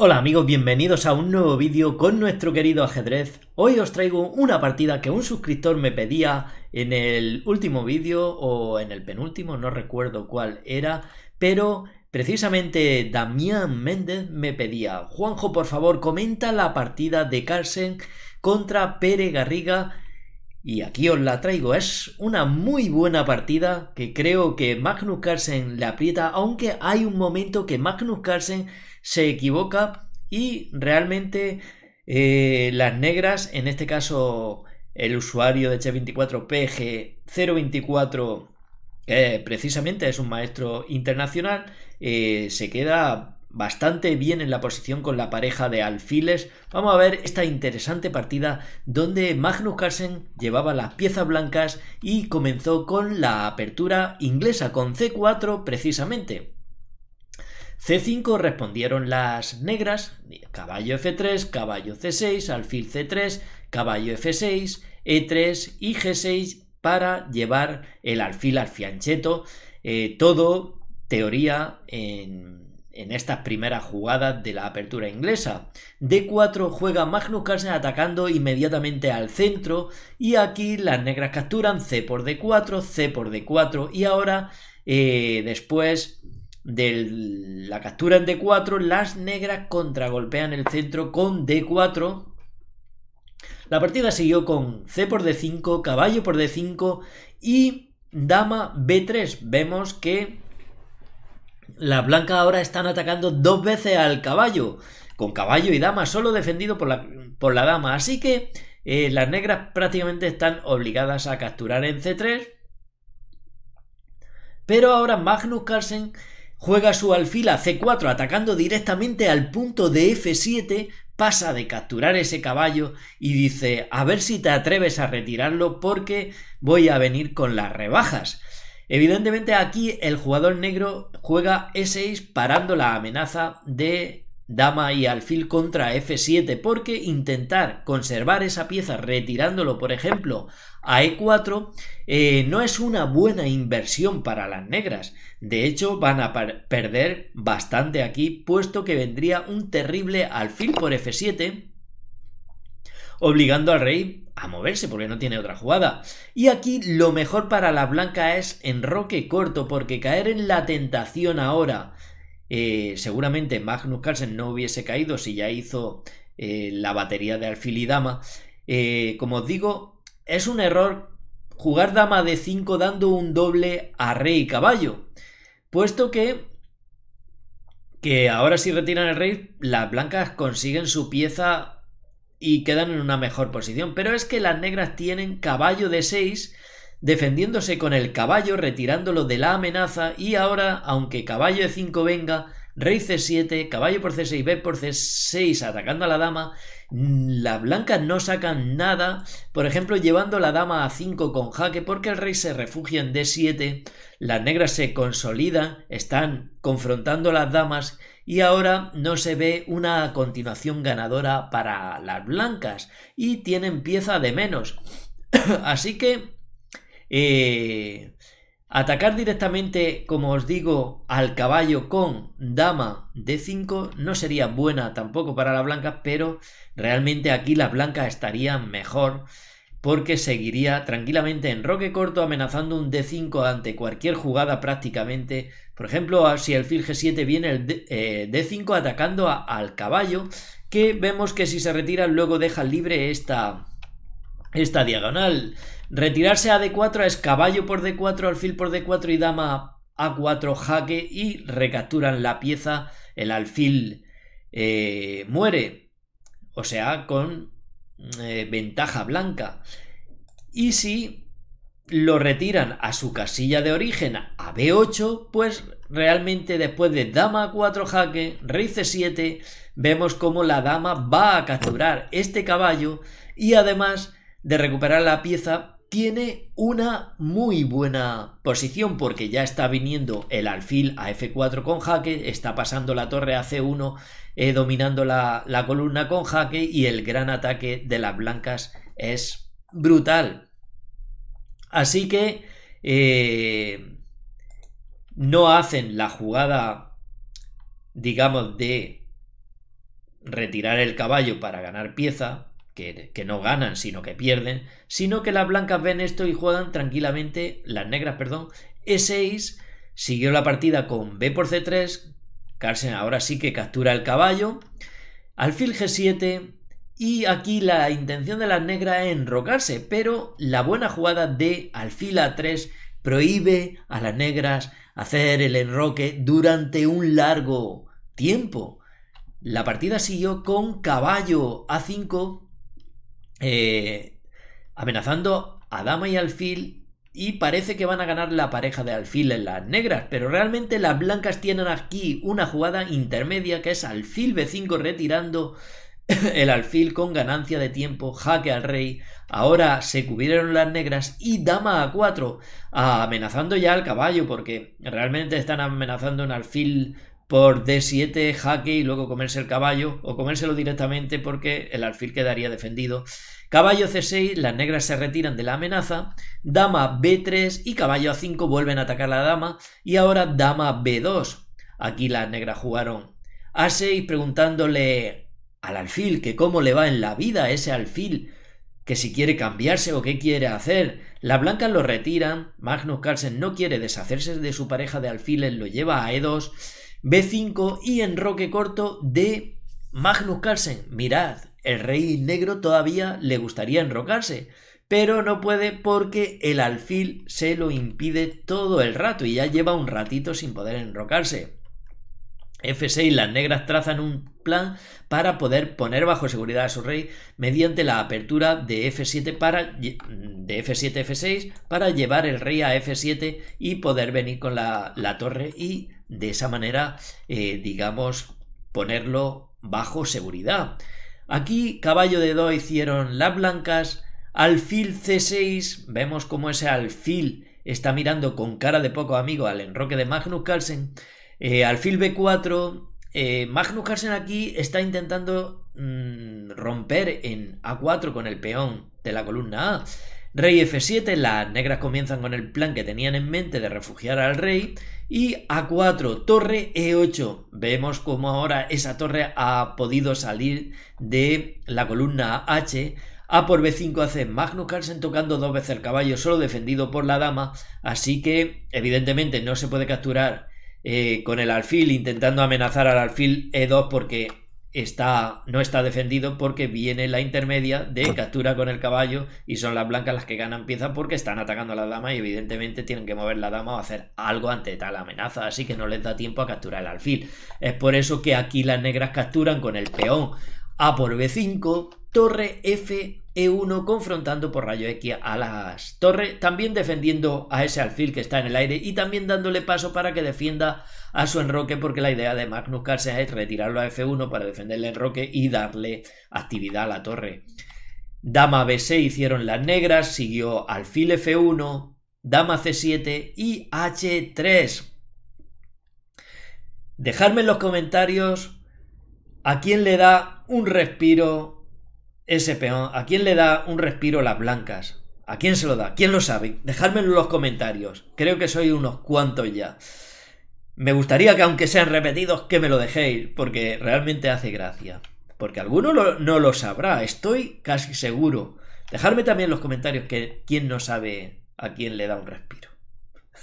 Hola amigos, bienvenidos a un nuevo vídeo con nuestro querido ajedrez. Hoy os traigo una partida que un suscriptor me pedía en el último vídeo o en el penúltimo, no recuerdo cuál era, pero precisamente Damián Méndez me pedía, Juanjo por favor comenta la partida de Carlsen contra Pere Garriga y aquí os la traigo, es una muy buena partida que creo que Magnus Carlsen la aprieta, aunque hay un momento que Magnus Carlsen se equivoca y realmente eh, las negras, en este caso el usuario de Che24 PG024, que precisamente es un maestro internacional, eh, se queda bastante bien en la posición con la pareja de alfiles. Vamos a ver esta interesante partida donde Magnus Carlsen llevaba las piezas blancas y comenzó con la apertura inglesa, con C4 precisamente. C5 respondieron las negras, caballo F3, caballo C6, alfil C3, caballo F6, E3 y G6 para llevar el alfil al fiancheto. Eh, todo teoría en en estas primeras jugadas de la apertura inglesa. D4 juega Magnus Carlsen atacando inmediatamente al centro y aquí las negras capturan C por D4, C por D4 y ahora eh, después de la captura en D4 las negras contragolpean el centro con D4 la partida siguió con C por D5, caballo por D5 y dama B3. Vemos que las blancas ahora están atacando dos veces al caballo, con caballo y dama, solo defendido por la, dama. Así que eh, las negras prácticamente están obligadas a capturar en C3. Pero ahora Magnus Carlsen juega su alfil a C4 atacando directamente al punto de F7, pasa de capturar ese caballo y dice, a ver si te atreves a retirarlo porque voy a venir con las rebajas. Evidentemente aquí el jugador negro juega E6 parando la amenaza de dama y alfil contra F7 porque intentar conservar esa pieza retirándolo por ejemplo a E4 eh, no es una buena inversión para las negras. De hecho van a perder bastante aquí puesto que vendría un terrible alfil por F7 obligando al rey a moverse porque no tiene otra jugada. Y aquí lo mejor para la blanca es enroque corto porque caer en la tentación ahora. Eh, seguramente Magnus Carlsen no hubiese caído si ya hizo eh, la batería de alfil y dama. Eh, como os digo, es un error jugar dama de 5 dando un doble a rey y caballo. Puesto que que ahora si retiran el rey, las blancas consiguen su pieza y quedan en una mejor posición. Pero es que las negras tienen caballo de 6 defendiéndose con el caballo, retirándolo de la amenaza y ahora, aunque caballo de 5 venga, rey c7, caballo por c6, b por c6 atacando a la dama. Las blancas no sacan nada, por ejemplo, llevando la dama a 5 con jaque porque el rey se refugia en d7, las negras se consolida, están confrontando las damas y ahora no se ve una continuación ganadora para las blancas y tienen pieza de menos. Así que... Eh, Atacar directamente, como os digo, al caballo con dama d5 no sería buena tampoco para la blancas, pero realmente aquí las blancas estarían mejor porque seguiría tranquilamente en roque corto amenazando un d5 ante cualquier jugada prácticamente. Por ejemplo, si el fil g7 viene el d, 5 eh, atacando al caballo, que vemos que si se retira luego deja libre esta, esta diagonal. Retirarse a D4 es caballo por D4, alfil por D4 y dama A4 jaque y recapturan la pieza, el alfil eh, muere, o sea, con eh, ventaja blanca. Y si lo retiran a su casilla de origen a B8, pues realmente después de dama a 4 jaque, rey C7, vemos cómo la dama va a capturar este caballo y además de recuperar la pieza, tiene una muy buena posición porque ya está viniendo el alfil a F4 con jaque, está pasando la torre a C1 eh, dominando la, columna con jaque y el gran ataque de las blancas es brutal. Así que eh, no hacen la jugada, digamos, de retirar el caballo para ganar pieza, que, no ganan, sino que pierden, sino que las blancas ven esto y juegan tranquilamente, las negras, perdón, E6, siguió la partida con B por C3, Carlsen ahora sí que captura el caballo, alfil G7, y aquí la intención de las negras es enrocarse, pero la buena jugada de alfil A3 prohíbe a las negras hacer el enroque durante un largo tiempo. La partida siguió con caballo A5 eh, amenazando a dama y alfil y parece que van a ganar la pareja de alfil en las negras, pero realmente las blancas tienen aquí una jugada intermedia que es alfil b5 retirando el alfil con ganancia de tiempo, jaque al rey, ahora se cubrieron las negras y dama a 4, amenazando ya al caballo porque realmente están amenazando un alfil por D7, jaque y luego comerse el caballo o comérselo directamente porque el alfil quedaría defendido. Caballo C6, las negras se retiran de la amenaza, dama B3 y caballo A5 vuelven a atacar a la dama y ahora dama B2. Aquí las negras jugaron A6 preguntándole al alfil que cómo le va en la vida a ese alfil, que si quiere cambiarse o qué quiere hacer. Las blancas lo retiran, Magnus Carlsen no quiere deshacerse de su pareja de alfiles, lo lleva a E2 B5 y enroque corto de Magnus Carlsen. Mirad, el rey negro todavía le gustaría enrocarse, pero no puede porque el alfil se lo impide todo el rato y ya lleva un ratito sin poder enrocarse. F6, las negras trazan un plan para poder poner bajo seguridad a su rey mediante la apertura de F7 para de F7 F6 para llevar el rey a F7 y poder venir con la torre y de esa manera, eh, digamos, ponerlo bajo seguridad. Aquí caballo de do hicieron las blancas, alfil c6, vemos cómo ese alfil está mirando con cara de poco amigo al enroque de Magnus Carlsen, eh, alfil b4, eh, Magnus Carlsen aquí está intentando mm, romper en a4 con el peón de la columna a, Rey F7, las negras comienzan con el plan que tenían en mente de refugiar al rey. Y A4, torre E8. Vemos cómo ahora esa torre ha podido salir de la columna H. A por B5 hace Magnus Carlsen tocando dos veces el caballo, solo defendido por la dama. Así que, evidentemente, no se puede capturar eh, con el alfil, intentando amenazar al alfil E2 porque está, no está defendido porque viene la intermedia de captura con el caballo y son las blancas las que ganan pieza porque están atacando a la dama y evidentemente tienen que mover la dama o hacer algo ante tal amenaza, así que no les da tiempo a capturar el alfil. Es por eso que aquí las negras capturan con el peón a por B5, torre F, E1 confrontando por rayo X a las torres, también defendiendo a ese alfil que está en el aire y también dándole paso para que defienda a su enroque porque la idea de Magnus Carlsen es retirarlo a F1 para defender el enroque y darle actividad a la torre. Dama B6 hicieron las negras, siguió alfil F1, dama C7 y H3. Dejadme en los comentarios ¿A quién le da un respiro ese peón? ¿A quién le da un respiro las blancas? ¿A quién se lo da? ¿Quién lo sabe? Dejádmelo en los comentarios. Creo que soy unos cuantos ya. Me gustaría que aunque sean repetidos, que me lo dejéis, porque realmente hace gracia. Porque alguno no lo sabrá, estoy casi seguro. Dejadme también en los comentarios que quién no sabe a quién le da un respiro.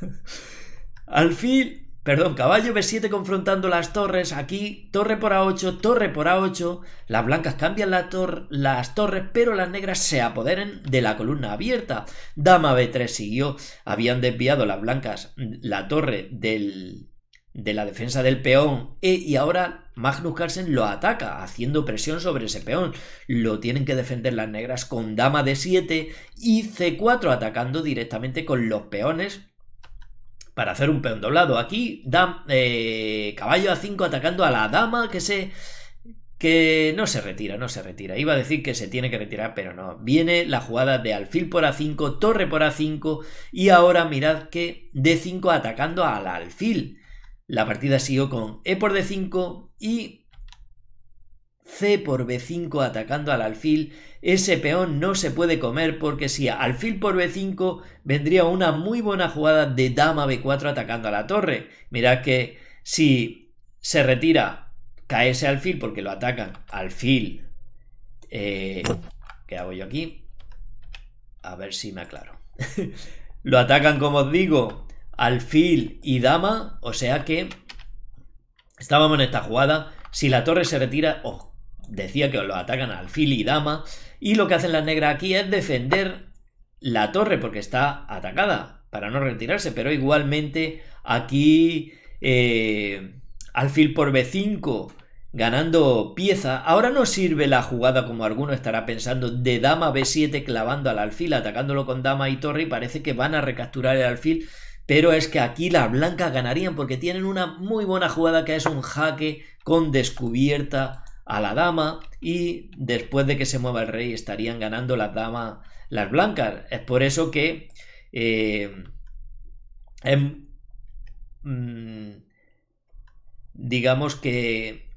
Al fin Perdón, caballo B7 confrontando las torres. Aquí, torre por A8, torre por A8. Las blancas cambian la las torres, pero las negras se apoderen de la columna abierta. Dama B3 siguió. Habían desviado las blancas la torre de la defensa del peón e, y ahora Magnus Carlsen lo ataca haciendo presión sobre ese peón. Lo tienen que defender las negras con dama d 7 y C4 atacando directamente con los peones para hacer un peón doblado. Aquí da eh, caballo a 5 atacando a la dama que se que no se retira, no se retira. Iba a decir que se tiene que retirar, pero no. Viene la jugada de alfil por A5, torre por A5 y ahora mirad que D5 atacando al alfil. La partida siguió con E por D5 y C por B5 atacando al alfil. Ese peón no se puede comer porque si alfil por B5 vendría una muy buena jugada de dama B4 atacando a la torre. Mirad que si se retira, cae ese alfil porque lo atacan. Alfil. Eh, ¿Qué hago yo aquí? A ver si me aclaro. lo atacan, como os digo, alfil y dama. O sea que estábamos en esta jugada. Si la torre se retira, os decía que lo atacan alfil y dama. Y lo que hacen las negras aquí es defender la torre porque está atacada para no retirarse. Pero igualmente aquí eh, alfil por b5 ganando pieza. Ahora no sirve la jugada como alguno estará pensando de dama b7 clavando al alfil, atacándolo con dama y torre y parece que van a recapturar el alfil. Pero es que aquí las blancas ganarían porque tienen una muy buena jugada que es un jaque con descubierta a la dama y después de que se mueva el rey estarían ganando las damas, las blancas. Es por eso que eh, mm, digamos que,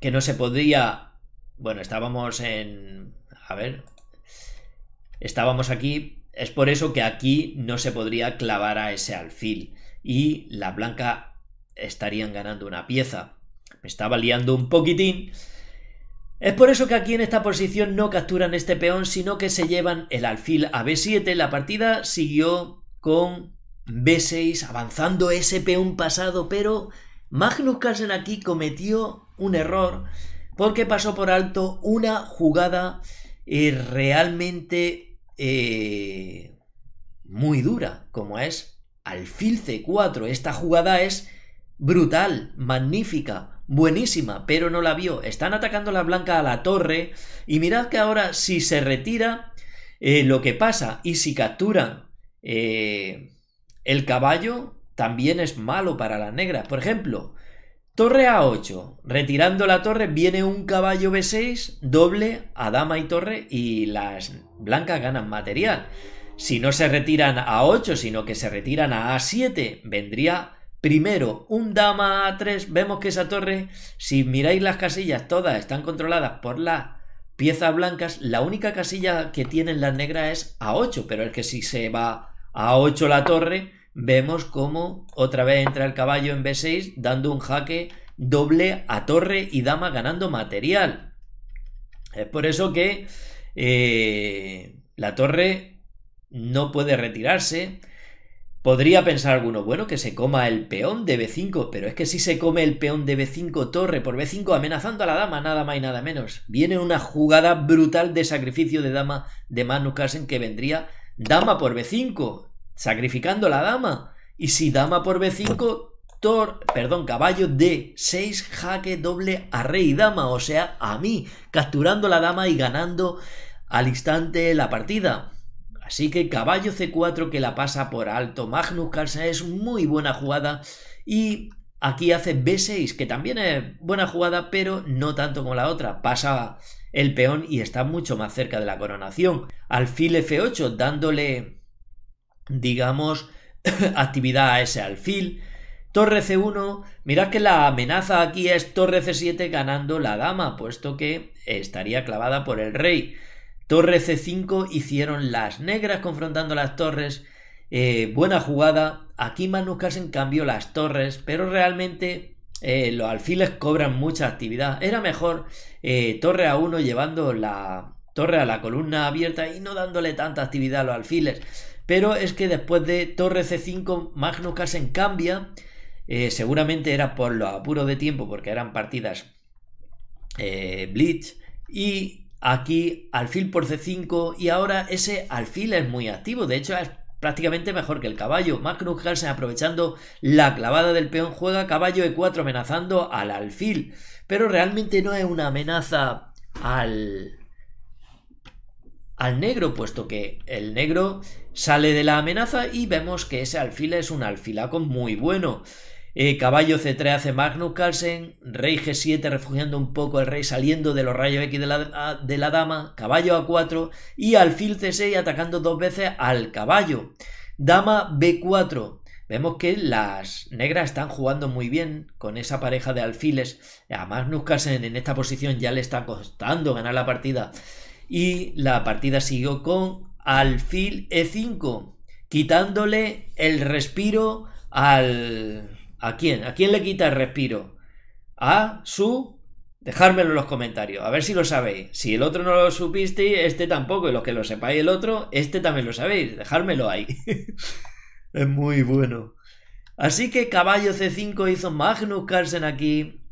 que no se podría, bueno, estábamos en, a ver, estábamos aquí, es por eso que aquí no se podría clavar a ese alfil y la blanca estarían ganando una pieza me estaba liando un poquitín. Es por eso que aquí en esta posición no capturan este peón, sino que se llevan el alfil a b7. La partida siguió con b6, avanzando ese peón pasado, pero Magnus Carlsen aquí cometió un error porque pasó por alto una jugada eh, realmente eh, muy dura, como es alfil c4. Esta jugada es brutal, magnífica, buenísima, pero no la vio. Están atacando la blanca a la torre y mirad que ahora si se retira eh, lo que pasa y si capturan eh, el caballo también es malo para las negras. Por ejemplo, torre A8, retirando la torre viene un caballo B6, doble a dama y torre y las blancas ganan material. Si no se retiran a 8, sino que se retiran a A7, vendría Primero, un dama a 3, vemos que esa torre, si miráis las casillas, todas están controladas por las piezas blancas, la única casilla que tienen las negras es a 8, pero es que si se va a 8 la torre, vemos cómo otra vez entra el caballo en B6 dando un jaque doble a torre y dama ganando material. Es por eso que eh, la torre no puede retirarse, Podría pensar alguno, bueno, que se coma el peón de B5, pero es que si se come el peón de B5 torre por B5 amenazando a la dama, nada más y nada menos. Viene una jugada brutal de sacrificio de dama de Magnus Carlsen que vendría dama por B5, sacrificando a la dama. Y si dama por B5, tor, perdón, caballo D6, jaque doble a rey dama, o sea, a mí, capturando la dama y ganando al instante la partida. Así que caballo C4 que la pasa por alto. Magnus Carlsen es muy buena jugada. Y aquí hace B6, que también es buena jugada, pero no tanto como la otra. Pasa el peón y está mucho más cerca de la coronación. Alfil F8, dándole, digamos, actividad a ese alfil. Torre C1, mirad que la amenaza aquí es torre C7 ganando la dama, puesto que estaría clavada por el rey. Torre C5 hicieron las negras confrontando las torres. Eh, buena jugada. Aquí Magnus Carlsen cambió las torres, pero realmente eh, los alfiles cobran mucha actividad. Era mejor eh, torre a 1 llevando la torre a la columna abierta y no dándole tanta actividad a los alfiles. Pero es que después de torre C5, Magnus Carlsen cambia. seguramente era por los apuros de tiempo, porque eran partidas Blitz. Y aquí alfil por c5 y ahora ese alfil es muy activo, de hecho es prácticamente mejor que el caballo. Magnus Carlsen aprovechando la clavada del peón juega caballo e4 amenazando al alfil, pero realmente no es una amenaza al al negro, puesto que el negro sale de la amenaza y vemos que ese alfil es un alfilaco muy bueno. Eh, caballo C3 hace Magnus Carlsen, Rey G7 refugiando un poco el rey saliendo de los rayos X de la, de la dama, caballo A4 y alfil C6 atacando dos veces al caballo. Dama B4. Vemos que las negras están jugando muy bien con esa pareja de alfiles. A Magnus Carlsen en esta posición ya le está costando ganar la partida. Y la partida siguió con alfil E5, quitándole el respiro al ¿A quién? ¿A quién le quita el respiro? A su... Dejármelo en los comentarios, a ver si lo sabéis. Si el otro no lo supiste, este tampoco. Y los que lo sepáis el otro, este también lo sabéis. Dejármelo ahí. es muy bueno. Así que caballo C5 hizo Magnus Carlsen aquí.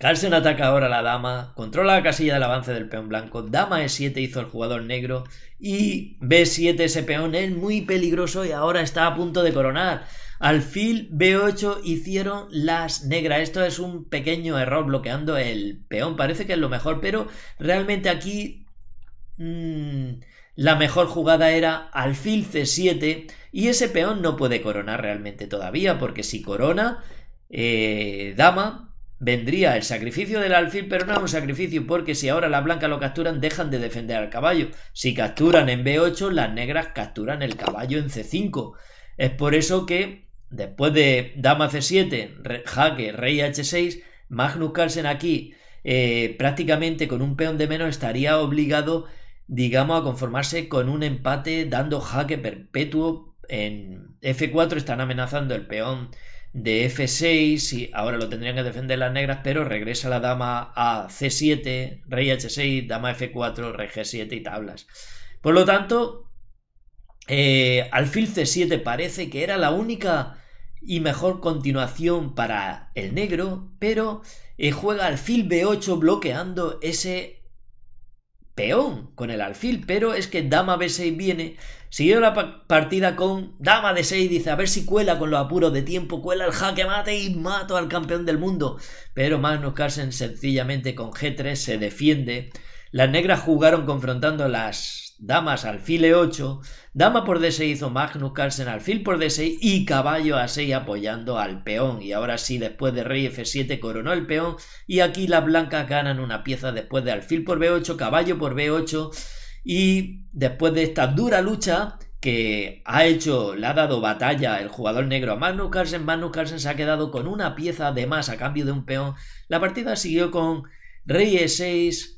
Carlsen ataca ahora a la dama, controla la casilla del avance del peón blanco, dama E7 hizo el jugador negro y B7 ese peón es muy peligroso y ahora está a punto de coronar. Alfil B8 hicieron las negras. Esto es un pequeño error bloqueando el peón. Parece que es lo mejor, pero realmente aquí mm, la mejor jugada era alfil C7 y ese peón no puede coronar realmente todavía porque si corona eh, dama vendría el sacrificio del alfil, pero no es un sacrificio porque si ahora las blancas lo capturan dejan de defender al caballo. Si capturan en B8, las negras capturan el caballo en C5. Es por eso que Después de dama c7, jaque, rey h6, Magnus Carlsen aquí eh, prácticamente con un peón de menos estaría obligado, digamos, a conformarse con un empate dando jaque perpetuo en f4. Están amenazando el peón de f6 y ahora lo tendrían que defender las negras, pero regresa la dama a c7, rey h6, dama f4, rey g7 y tablas. Por lo tanto, eh, alfil C7 parece que era la única y mejor continuación para el negro, pero eh, juega alfil B8 bloqueando ese peón con el alfil, pero es que dama B6 viene, siguió la partida con dama D6, dice a ver si cuela con los apuros de tiempo, cuela el jaque mate y mato al campeón del mundo, pero Magnus Carlsen sencillamente con G3 se defiende, las negras jugaron confrontando las damas alfil e8, dama por d6 hizo Magnus Carlsen alfil por d6 y caballo a 6 apoyando al peón. Y ahora sí, después de rey f7 coronó el peón y aquí las blancas ganan una pieza después de alfil por b8, caballo por b8 y después de esta dura lucha que ha hecho, le ha dado batalla el jugador negro a Magnus Carlsen, Magnus Carlsen se ha quedado con una pieza de más a cambio de un peón. La partida siguió con rey e6,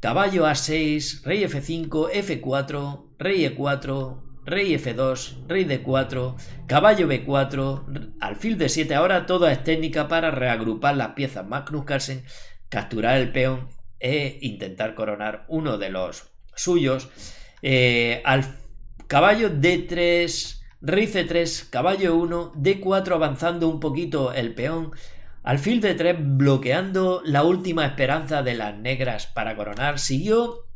caballo a6, rey f5, f4, rey e4, rey f2, rey d4, caballo b4, alfil d7. Ahora todo es técnica para reagrupar las piezas Magnus Carlsen, capturar el peón e intentar coronar uno de los suyos. Eh, al caballo d3, rey c3, caballo 1, e d4 avanzando un poquito el peón, Alfil de 3 bloqueando la última esperanza de las negras para coronar, siguió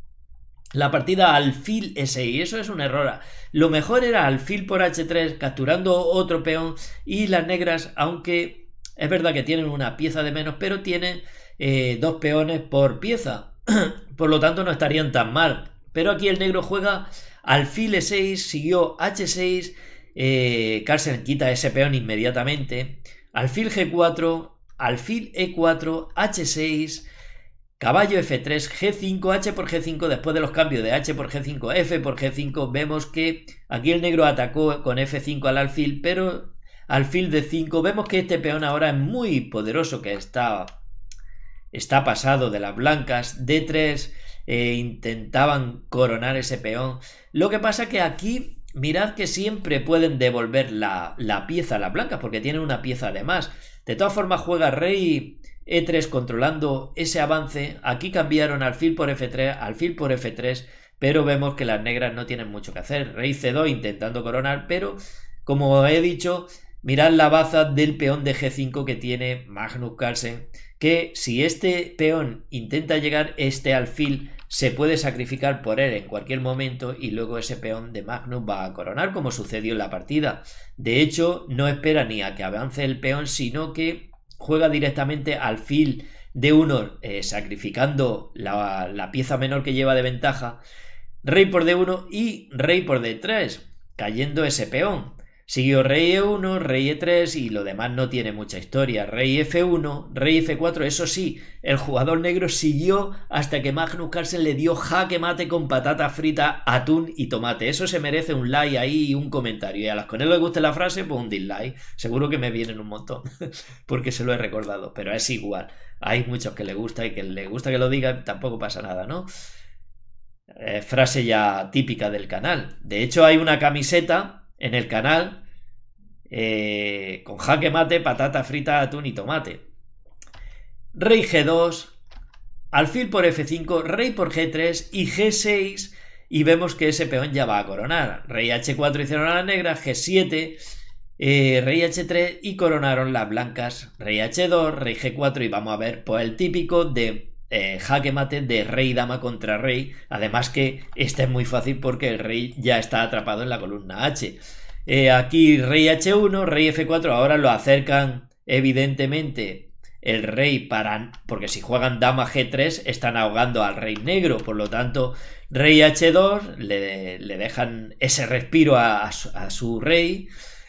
la partida alfil e6 eso es un error. Lo mejor era alfil por H3 capturando otro peón y las negras, aunque es verdad que tienen una pieza de menos, pero tienen eh, dos peones por pieza. por lo tanto no estarían tan mal. Pero aquí el negro juega alfil E6, siguió H6, eh, Carlsen quita ese peón inmediatamente, alfil G4 alfil E4, H6, caballo F3, G5, H por G5, después de los cambios de H por G5, F por G5, vemos que aquí el negro atacó con F5 al alfil, pero alfil D5, vemos que este peón ahora es muy poderoso, que está, está pasado de las blancas, D3, eh, intentaban coronar ese peón. Lo que pasa que aquí Mirad que siempre pueden devolver la, pieza a la blanca porque tienen una pieza además. De todas formas, juega rey e3 controlando ese avance. Aquí cambiaron alfil por f3, alfil por f3, pero vemos que las negras no tienen mucho que hacer. Rey c2 intentando coronar, pero como he dicho, mirad la baza del peón de g5 que tiene Magnus Carlsen, que si este peón intenta llegar, este alfil se puede sacrificar por él en cualquier momento y luego ese peón de Magnus va a coronar como sucedió en la partida. De hecho, no espera ni a que avance el peón, sino que juega directamente al fil de uno eh, sacrificando la, la, pieza menor que lleva de ventaja, rey por d1 y rey por d3, cayendo ese peón. Siguió rey e1, rey e3 y lo demás no tiene mucha historia. Rey f1, rey f4, eso sí, el jugador negro siguió hasta que Magnus Carlsen le dio jaque mate con patata frita, atún y tomate. Eso se merece un like ahí y un comentario. Y a los que no les guste la frase, pues un dislike. Seguro que me vienen un montón, porque se lo he recordado, pero es igual. Hay muchos que le gusta y que le gusta que lo diga, tampoco pasa nada, ¿no? Eh, frase ya típica del canal. De hecho, hay una camiseta en el canal eh, con jaque mate, patata frita, atún y tomate. Rey G2, alfil por F5, rey por G3 y G6 y vemos que ese peón ya va a coronar. Rey H4 hicieron a la negra, G7, eh, rey H3 y coronaron las blancas, rey H2, rey G4 y vamos a ver por pues, el típico de eh, jaque mate de rey dama contra rey. Además que este es muy fácil porque el rey ya está atrapado en la columna H. Eh, aquí rey H1, rey F4, ahora lo acercan evidentemente el rey para... porque si juegan dama G3 están ahogando al rey negro, por lo tanto rey H2 le, dejan ese respiro a, su, a su rey.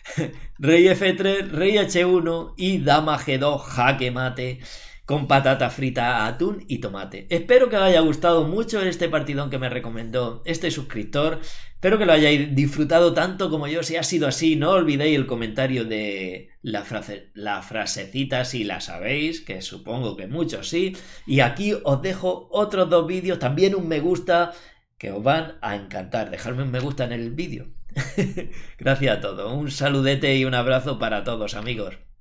rey F3, rey H1 y dama G2, jaque mate con patata frita, atún y tomate. Espero que os haya gustado mucho este partidón que me recomendó este suscriptor. Espero que lo hayáis disfrutado tanto como yo. Si ha sido así, no olvidéis el comentario de la, la frasecita si la sabéis, que supongo que muchos sí. Y aquí os dejo otros dos vídeos, también un me gusta que os van a encantar. Dejadme un me gusta en el vídeo. Gracias a todos. Un saludete y un abrazo para todos, amigos.